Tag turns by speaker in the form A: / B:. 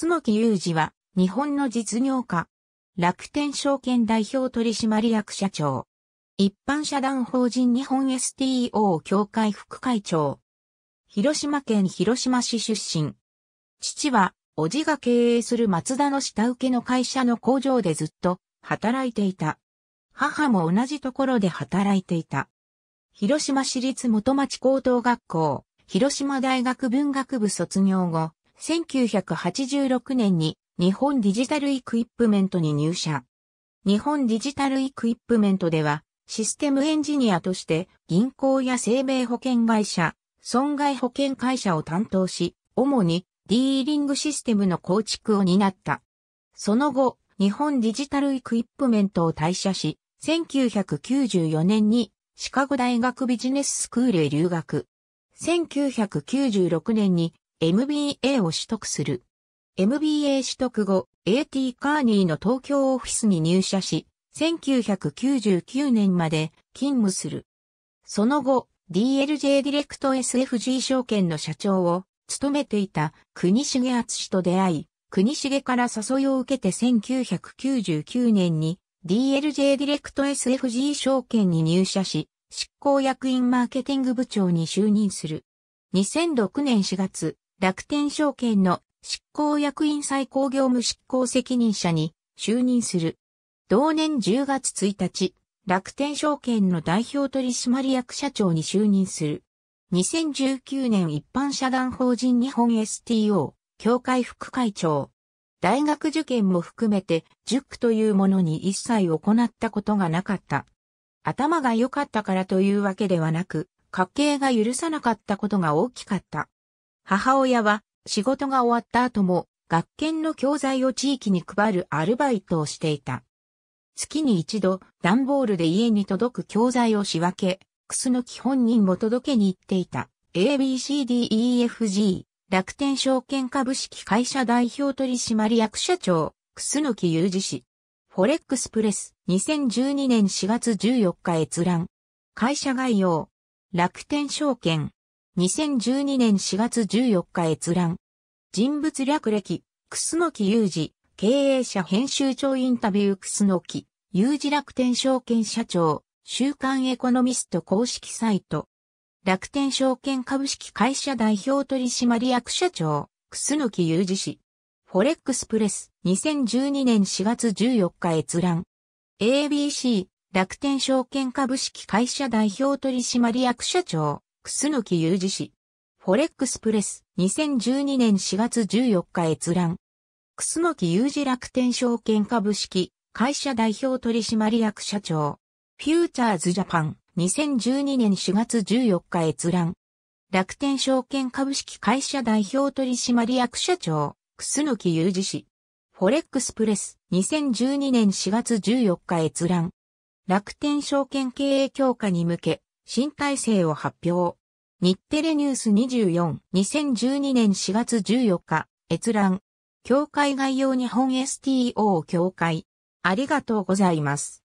A: 楠木雄二は、日本の実業家。楽天証券代表取締役社長。一般社団法人日本 STO 協会副会長。広島県広島市出身。父は、叔父が経営する松田の下請けの会社の工場でずっと働いていた。母も同じところで働いていた。広島市立元町高等学校、広島大学文学部卒業後、1986年に日本ディジタルイクイップメントに入社。日本ディジタルイクイップメントでは、システムエンジニアとして銀行や生命保険会社、損害保険会社を担当し、主にディーリングシステムの構築を担った。その後、日本ディジタルイクイップメントを退社し、1994年にシカゴ大学ビジネススクールへ留学。1996年に MBA を取得する。MBA 取得後、AT カーニーの東京オフィスに入社し、1999年まで勤務する。その後、DLJ ディレクト SFG 証券の社長を務めていた国重厚氏と出会い、国重から誘いを受けて1999年に DLJ ディレクト SFG 証券に入社し、執行役員マーケティング部長に就任する。2006年4月、楽天証券の執行役員最高業務執行責任者に就任する。同年10月1日、楽天証券の代表取締役社長に就任する。2019年一般社団法人日本 STO、協会副会長。大学受験も含めて、塾というものに一切行ったことがなかった。頭が良かったからというわけではなく、家計が許さなかったことが大きかった。母親は仕事が終わった後も学研の教材を地域に配るアルバイトをしていた。月に一度段ボールで家に届く教材を仕分け、の基本人も届けに行っていた ABCDEFG 楽天証券株式会社代表取締役社長キユー二氏。フォレックスプレス2012年4月14日閲覧。会社概要。楽天証券。2012年4月14日閲覧。人物略歴、楠木う二、経営者編集長インタビュー楠木、う二楽天証券社長、週刊エコノミスト公式サイト。楽天証券株式会社代表取締役社長、楠木う二氏。フォレックスプレス、2012年4月14日閲覧。ABC、楽天証券株式会社代表取締役社長、楠木裕二氏。フォレックスプレス、2012年4月14日閲覧。楠木裕二楽天証券株式、会社代表取締役社長。フューチャーズジャパン、2012年4月14日閲覧。楽天証券株式会社代表取締役社長、楠木裕二氏。フォレックスプレス、2012年4月14日閲覧。楽天証券経営強化に向け、新体制を発表。日テレニュース24、2012年4月14日、閲覧。協会概要日本 STO 協会。ありがとうございます。